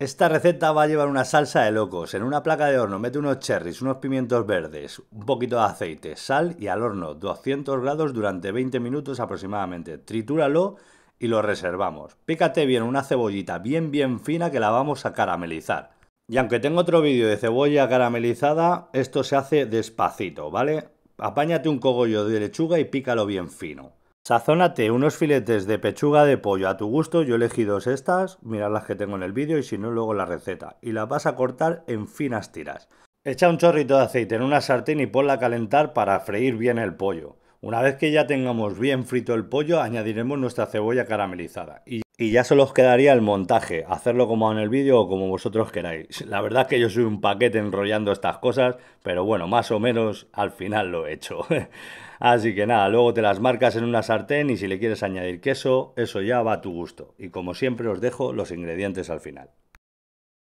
Esta receta va a llevar una salsa de locos. En una placa de horno mete unos cherries, unos pimientos verdes, un poquito de aceite, sal y al horno 200 grados durante 20 minutos aproximadamente. Tritúralo y lo reservamos. Pícate bien una cebollita bien bien fina que la vamos a caramelizar. Y aunque tengo otro vídeo de cebolla caramelizada, esto se hace despacito, ¿vale? Apáñate un cogollo de lechuga y pícalo bien fino. Sazónate unos filetes de pechuga de pollo a tu gusto, yo he elegido estas, mirad las que tengo en el vídeo y si no luego la receta, y las vas a cortar en finas tiras. Echa un chorrito de aceite en una sartén y ponla a calentar para freír bien el pollo. Una vez que ya tengamos bien frito el pollo, añadiremos nuestra cebolla caramelizada. Y y ya solo os quedaría el montaje, hacerlo como en el vídeo o como vosotros queráis. La verdad es que yo soy un paquete enrollando estas cosas, pero bueno, más o menos al final lo he hecho. Así que nada, luego te las marcas en una sartén y si le quieres añadir queso, eso ya va a tu gusto. Y como siempre os dejo los ingredientes al final.